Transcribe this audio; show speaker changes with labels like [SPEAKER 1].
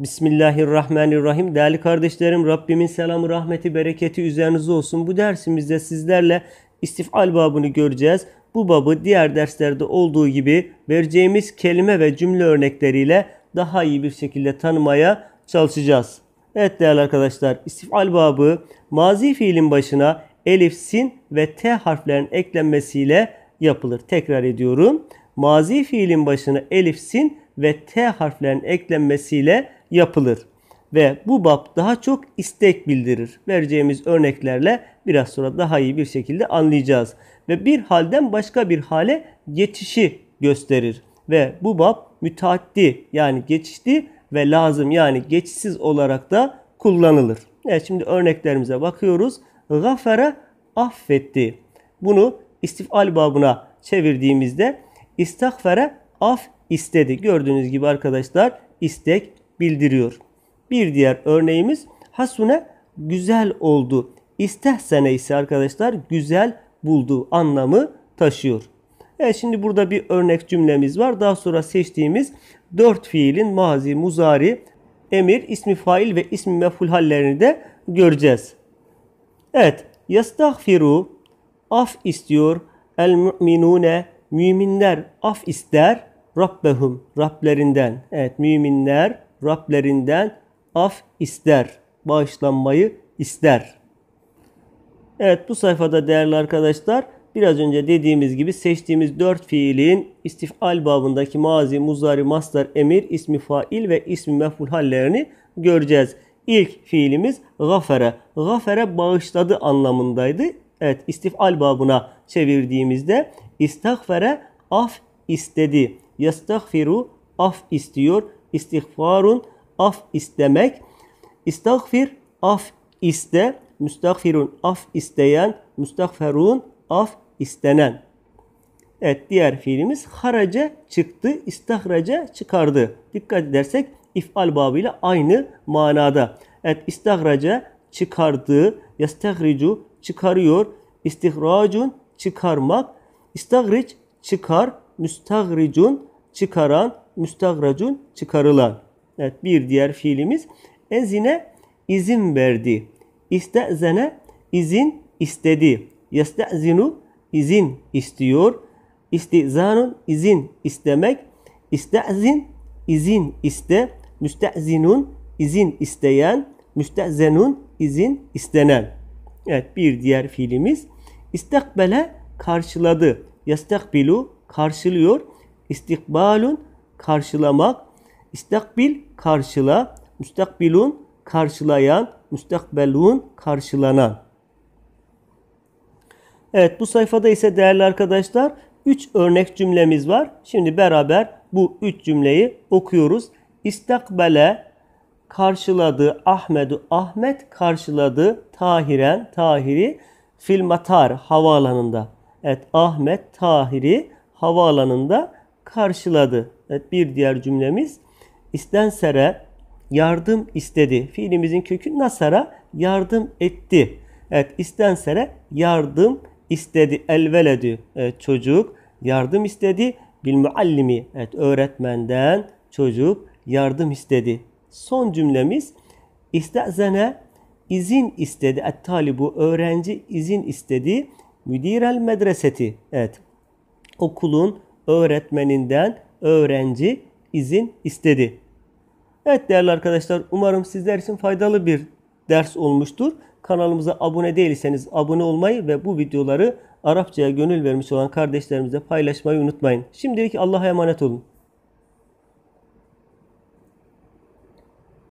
[SPEAKER 1] Bismillahirrahmanirrahim. Değerli kardeşlerim Rabbimin selamı, rahmeti, bereketi üzerinize olsun. Bu dersimizde sizlerle istifal babını göreceğiz. Bu babı diğer derslerde olduğu gibi vereceğimiz kelime ve cümle örnekleriyle daha iyi bir şekilde tanımaya çalışacağız. Evet değerli arkadaşlar istifal babı mazi fiilin başına elif, sin ve t harflerin eklenmesiyle yapılır. Tekrar ediyorum. Mazi fiilin başına elif, sin ve t harflerin eklenmesiyle yapılır. Ve bu bab daha çok istek bildirir. Vereceğimiz örneklerle biraz sonra daha iyi bir şekilde anlayacağız. Ve bir halden başka bir hale geçişi gösterir. Ve bu bab müteaddi yani geçişti ve lazım yani geçişsiz olarak da kullanılır. Evet şimdi örneklerimize bakıyoruz. Gafere affetti. Bunu istifal babına çevirdiğimizde istagfere af istedi. Gördüğünüz gibi arkadaşlar istek bildiriyor. Bir diğer örneğimiz hasune güzel oldu. İstehsene ise arkadaşlar güzel buldu anlamı taşıyor. Evet şimdi burada bir örnek cümlemiz var. Daha sonra seçtiğimiz dört fiilin mazi, muzari, emir, ismi fail ve ismi meful hallerini de göreceğiz. Evet. Yastagfiru af istiyor. El müminune müminler af ister. Rabbehum Rablerinden. Evet müminler Rablerinden af ister, bağışlanmayı ister. Evet bu sayfada değerli arkadaşlar biraz önce dediğimiz gibi seçtiğimiz dört fiilin istifal babındaki mazi, muzari, mastar, emir, ismi fail ve ismi meful hallerini göreceğiz. İlk fiilimiz gafere. Gafere bağışladı anlamındaydı. Evet istifal babına çevirdiğimizde istagfere af istedi. Yestagfiru af istiyor. İstihfarun af istemek. İstagfir af iste. Müstagfirun af isteyen. Müstagferun af istenen. Evet diğer fiilimiz haraca çıktı, istahraca çıkardı. Dikkat edersek ifal babıyla aynı manada. Evet istahraca çıkardığı, yastahricu çıkarıyor, istihracun çıkarmak, istahric çıkar, müstahricun çıkaran, müstagracun çıkarılan. Evet bir diğer fiilimiz ezine izin verdi. İstezene izin istedi. Yestezinu izin istiyor. İstizanun izin istemek. İstezin izin iste. Müstezinun izin isteyen. Müstezenun izin istenen. Evet bir diğer fiilimiz istakbele karşıladı. Yastakbilu karşılıyor. İstikbalun karşılamak, istakbil karşıla, müstakbilun karşılayan, müstakbelun karşılanan. Evet bu sayfada ise değerli arkadaşlar 3 örnek cümlemiz var. Şimdi beraber bu 3 cümleyi okuyoruz. İstakbele karşıladı Ahmet'i Ahmet karşıladı Tahiren Tahir'i filmatar havaalanında. Evet Ahmet Tahir'i havaalanında karşıladı. Evet, bir diğer cümlemiz istensere yardım istedi. Fiilimizin kökü nasara yardım etti. Evet istensere yardım istedi. elveledi evet, çocuk yardım istedi. Bil muallimi evet öğretmenden çocuk yardım istedi. Son cümlemiz istezene izin istedi. Et talibu öğrenci izin istedi. Müdirel medreseti evet okulun öğretmeninden öğrenci izin istedi. Evet değerli arkadaşlar umarım sizler için faydalı bir ders olmuştur. Kanalımıza abone değilseniz abone olmayı ve bu videoları Arapçaya gönül vermiş olan kardeşlerimize paylaşmayı unutmayın. Şimdilik Allah'a emanet olun.